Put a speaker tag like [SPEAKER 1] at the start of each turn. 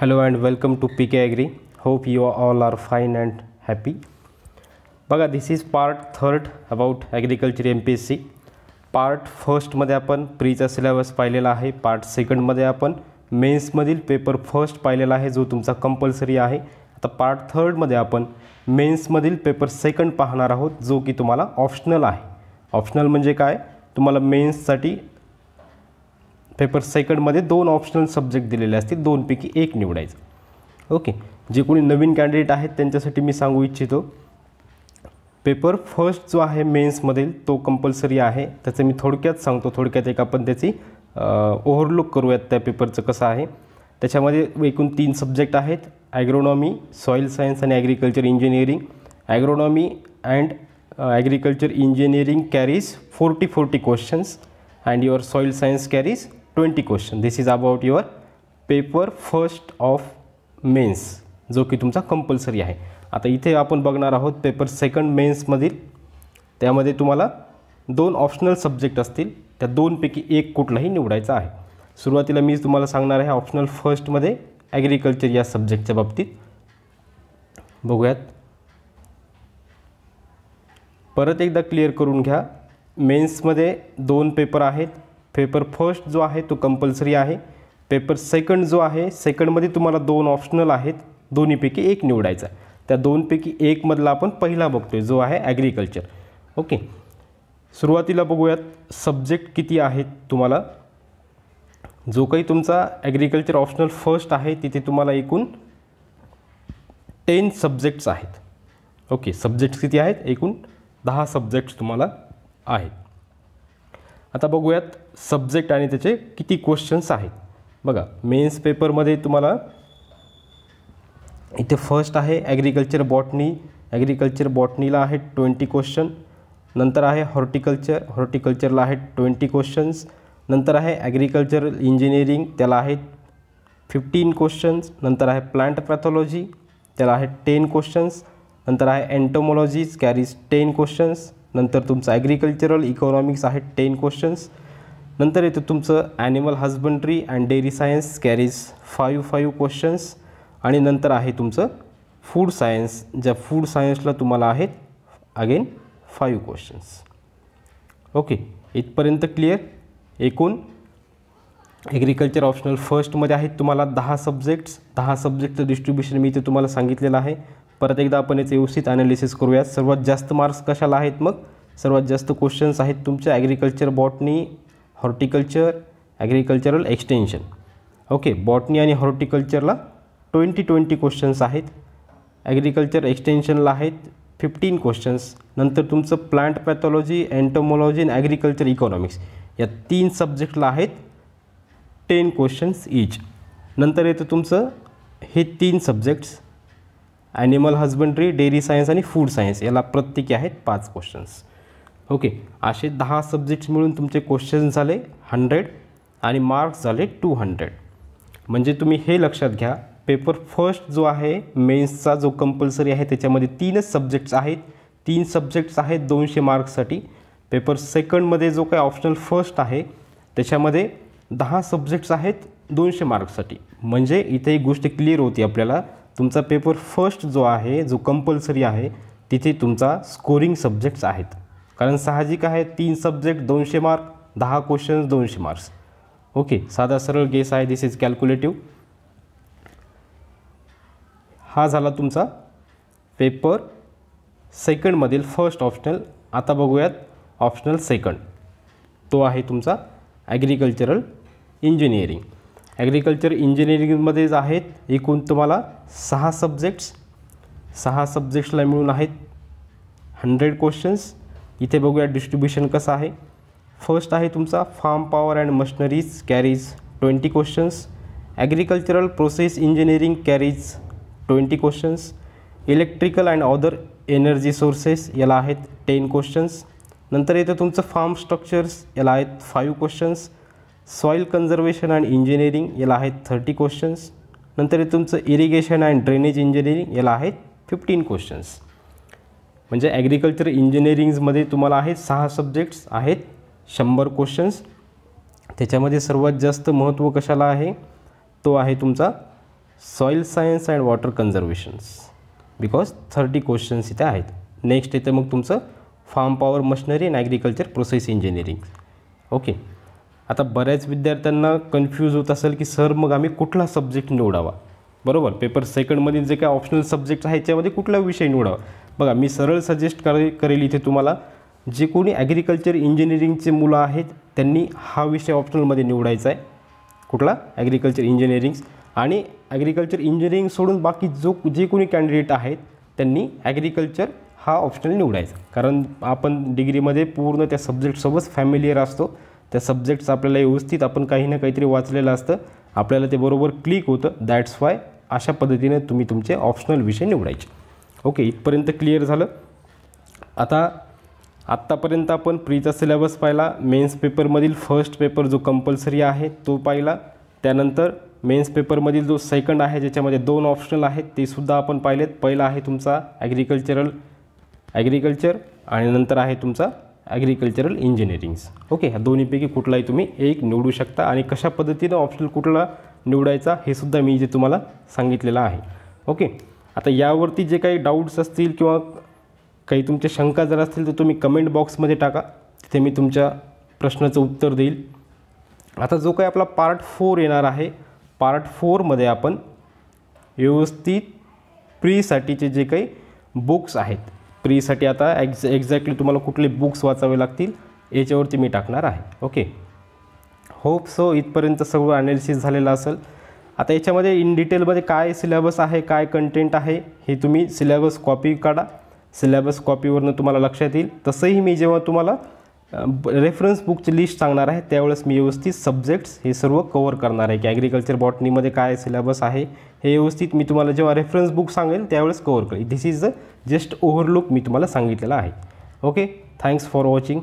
[SPEAKER 1] hello and welcome to P K agri hope you all are fine and happy बघा this is part third about agriculture M P S C part फर्स्टमध्ये आपण प्रीचा syllabus पाहिलेला आहे part सेकंडमध्ये आपण मेन्समधील paper first पाहिलेला आहे जो तुमचा कंपल्सरी आहे आता पार्ट थर्डमध्ये आपण मेन्समधील पेपर सेकंड पाहणार आहोत जो की तुम्हाला ऑप्शनल आहे ऑप्शनल म्हणजे काय तुम्हाला मेन्ससाठी पेपर सेकंडमध्ये दोन ऑप्शनल सब्जेक्ट दिलेले असतील दोनपैकी एक निवडायचं ओके जे कोणी नवीन कॅन्डिडेट आहेत त्यांच्यासाठी मी सांगू इच्छितो पेपर फर्स्ट जो आहे मेन्समधील तो कंपल्सरी आहे त्याचं मी थोडक्यात सांगतो थोडक्यात एक आपण त्याची ओव्हरलुक करूयात त्या पेपरचं कसं आहे त्याच्यामध्ये एकूण तीन सब्जेक्ट आहेत ॲग्रोनॉमी सॉईल सायन्स आणि agriculture engineering agronomy and agriculture engineering carries forty forty questions and your soil science carries twenty question this is about your paper first of mains जो की तुमचा कंपल्सरी आहे आता इथे आपण बघणार आहोत पेपर सेकंड मेन्समधील त्यामध्ये तुम्हाला दोन ऑप्शनल सब्जेक्ट असतील त्या दोनपैकी एक कुठलाही निवडायचा आहे सुरुवातीला मीच तुम्हाला सांगणार आहे ऑप्शनल फर्स्टमध्ये ॲग्रिकल्चर या सब्जेक्टच्या बाबतीत बघूयात परत एकदा क्लिअर करून घ्या मेन्समध्ये दोन पेपर आहेत पेपर फर्स्ट जो आहे तो कंपल्सरी आहे पेपर सेकंड जो आहे सेकंडमध्ये तुम्हाला दोन ऑप्शनल आहेत दोन्हीपैकी एक निवडायचा त्या दोनपैकी एकमधला आपण पहिला बघतोय जो आहे ॲग्रिकल्चर ओके सुरुवातीला बघूयात सब्जेक्ट किती आहेत तुम्हाला जो काही तुमचा ॲग्रिकल्चर ऑप्शनल फर्स्ट आहे तिथे तुम्हाला एकूण टेन सब्जेक्ट्स आहेत ओके सब्जेक्ट्स किती आहेत एकूण दहा सब्जेक्ट्स तुम्हाला आहेत आता बघूयात सब्जेक्ट आणि त्याचे किती क्वेश्चन्स आहेत बघा मेन्स पेपरमध्ये तुम्हाला इथे फर्स्ट आहे ॲग्रिकल्चर बॉटनी ॲग्रिकल्चर बॉटनीला आहे ट्वेंटी क्वेश्चन नंतर आहे हॉर्टिकल्चर हॉर्टिकल्चरला आहे ट्वेंटी क्वेश्चन्स नंतर आहे ॲग्रिकल्चर इंजिनिअरिंग त्याला आहे फिफ्टीन क्वेश्चन्स नंतर आहे प्लांट पॅथॉलॉजी त्याला आहे टेन क्वेश्चन्स नंतर आहे एन्टोमॉलॉजीज कॅरीज टेन क्वेश्चन्स नंतर तुमचं ॲग्रिकल्चरल इकॉनॉमिक्स आहे टेन क्वेश्चन्स नंतर येतं तुमचं animal husbandry and dairy science carries five five questions आणि नंतर आहे तुमचं फूड सायन्स ज्या फूड सायन्सला तुम्हाला आहेत अगेन फाईव्ह क्वेश्चन्स ओके इथपर्यंत क्लिअर एकूण ॲग्रिकल्चर ऑप्शनल फर्स्टमध्ये आहेत तुम्हाला दहा सब्जेक्ट्स दहा सब्जेक्टचं डिस्ट्रीब्युशन मी इथे तुम्हाला सांगितलेलं आहे परत एकदा आपण याचं व्यवस्थित ॲनालिसिस करूयात सर्वात जास्त मार्क्स कशाला आहेत मग सर्वात जास्त क्वेश्चन्स आहेत तुमच्या agriculture botany horticulture agricultural extension okay botany आणि हॉर्टिकल्चरला ट्वेंटी ट्वेंटी क्वेश्चन्स आहेत ॲग्रिकल्चर एक्सटेन्शनला आहेत फिफ्टीन क्वेश्चन्स नंतर तुमचं plant pathology entomology and agriculture economics या तीन सब्जेक्टला आहेत टेन क्वेश्चन्स ईच नंतर येतं तुमचं हे तीन subjects animal husbandry dairy science आणि फूड सायन्स याला प्रत्येकी आहेत पाच क्वेश्चन्स ओके असे दहा सब्जेक्ट्स मिळून तुमचे क्वेश्चन झाले हंड्रेड आणि मार्क्स झाले टू हंड्रेड म्हणजे तुम्ही हे लक्षात घ्या पेपर फर्स्ट जो आहे मेन्सचा जो कंपल्सरी आहे त्याच्यामध्ये तीनच सब्जेक्ट्स आहेत तीन सब्जेक्ट्स आहेत दोनशे मार्क्ससाठी पेपर सेकंडमध्ये जो काही ऑप्शनल फर्स्ट आहे त्याच्यामध्ये दहा सब्जेक्ट्स आहेत दोनशे मार्क्ससाठी म्हणजे इथे ही गोष्ट क्लिअर होती आपल्याला तुमचा पेपर फर्स्ट जो आहे जो कंपल्सरी आहे तिथे तुमचा स्कोरिंग सब्जेक्ट्स आहेत कारण साहजिक आहे तीन सब्जेक्ट दोनशे मार्क दहा क्वेश्चन्स दोनशे मार्क्स ओके साधा सरळ गेस आहे दिस इज कॅल्क्युलेटिव हा झाला तुमचा पेपर सेकंडमधील फर्स्ट ऑप्शनल आता बघूयात ऑप्शनल सेकंड तो आहे तुमचा ॲग्रिकल्चरल इंजिनिअरिंग ॲग्रिकल्चर इंजिनिअरिंगमध्येच आहेत एकूण तुम्हाला सहा सब्जेक्ट्स सहा सब्जेक्ट्सला मिळून आहेत हंड्रेड क्वेश्चन्स इथे बघूया डिस्ट्रीब्युशन कसं आहे फर्स्ट आहे तुमचा farm power and machineries carries twenty questions agricultural process engineering carries twenty questions electrical and other energy sources याला आहेत टेन क्वेश्चन्स नंतर येतं तुमचं फार्म स्ट्रक्चर्स याला आहेत five questions soil conservation and engineering याला आहेत थर्टी क्वेश्चन्स नंतर तुमचं इरिगेशन अँड ड्रेनेज इंजिनिअरिंग याला आहेत फिफ्टीन क्वेश्चन्स म्हणजे ॲग्रिकल्चर इंजिनिअरिंगमध्ये तुम्हाला आहेत सहा सब्जेक्ट्स आहेत शंभर क्वेश्चन्स त्याच्यामध्ये सर्वात जास्त महत्त्व कशाला आहे तो आहे तुमचा soil science and water conservations because thirty questions इथे आहेत नेक्स्ट येतं मग तुमचं farm power machinery and agriculture process engineering okay आता बऱ्याच विद्यार्थ्यांना कन्फ्यूज होत असेल की सर मग आम्ही कुठला सब्जेक्ट निवडावा बरोबर पेपर सेकंडमधील जे काय ऑप्शनल सब्जेक्ट आहे त्यामध्ये कुठला विषय निवडावा बघा मी सरळ सजेस्ट करेल इथे तुम्हाला जे कोणी ॲग्रिकल्चर इंजिनिअरिंगचे मुलं आहेत त्यांनी हा विषय ऑप्शनलमध्ये निवडायचा आहे कुठला ॲग्रिकल्चर इंजिनिअरिंग आणि ॲग्रिकल्चर इंजिनिअरिंग सोडून बाकी जो जे कोणी कॅन्डिडेट आहेत त्यांनी ॲग्रिकल्चर हा ऑप्शनल निवडायचा कारण आपण डिग्रीमध्ये पूर्ण त्या सब्जेक्टसोबत फॅमिलियर असतो त्या सब्जेक्ट्स आपल्याला व्यवस्थित आपण काही ना काहीतरी वाचलेलं असतं आपल्याला ते बरोबर क्लिक होतं दॅट्स वाय अशा पद्धतीने तुम्ही तुमचे ऑप्शनल विषय निवडायचे ओके इथपर्यंत क्लिअर झालं आता आत्तापर्यंत आपण प्रीचा सिलेबस पाहिला मेन्स पेपरमधील फर्स्ट पेपर जो कंपल्सरी आहे तो पाहिला त्यानंतर मेन्स पेपरमधील जो सेकंड आहे ज्याच्यामध्ये दोन ऑप्शनल आहेत ते सुद्धा आपण पाहिलेत पहिला आहे तुमचा ॲग्रिकल्चरल ॲग्रिकल्चर आणि नंतर आहे तुमचा ॲग्रिकल्चरल इंजिनिअरिंग्स ओके ह्या दोन्हीपैकी कुठलाही तुम्ही एक निवडू शकता आणि कशा पद्धतीनं ऑप्शनल कुठला निवडायचा हे सुद्धा मी जे तुम्हाला सांगितलेलं आहे ओके आता यावरती जे काही डाऊट्स असतील किंवा काही तुमच्या शंका जर असतील तर तुम्ही कमेंट बॉक्समध्ये टाका तिथे मी तुमच्या प्रश्नाचं उत्तर देईल आता जो काही आपला पार्ट फोर येणार आहे पार्ट फोरमध्ये आपण व्यवस्थित प्रीसाठीचे जे काही बुक्स आहेत साठी आता एक्झ एक्झॅक्टली तुम्हाला कुठले बुक्स वाचावे लागतील याच्यावरती मी टाकणार आहे ओके होप सो इथपर्यंत सगळं अनालिसिस झालेलं असेल आता याच्यामध्ये इन डिटेलमध्ये काय सिलेबस आहे काय कंटेंट आहे हे तुम्ही सिलेबस कॉपी काढा सिलेबस कॉपीवरनं तुम्हाला लक्षात येईल तसंही मी जेव्हा तुम्हाला रेफरन्स बुकची लिस्ट सांगणार आहे त्यावेळेस मी व्यवस्थित सब्जेक्ट्स हे सर्व कवर करणार आहे की ॲग्रिकल्चर बॉटनीमध्ये काय सिलेबस आहे हे व्यवस्थित मी तुम्हाला जेव्हा रेफरन्स बुक सांगेल त्यावेळेस कवर करेल this is a just overlook मी तुम्हाला सांगितलेलं आहे ओके थँक्स फॉर वॉचिंग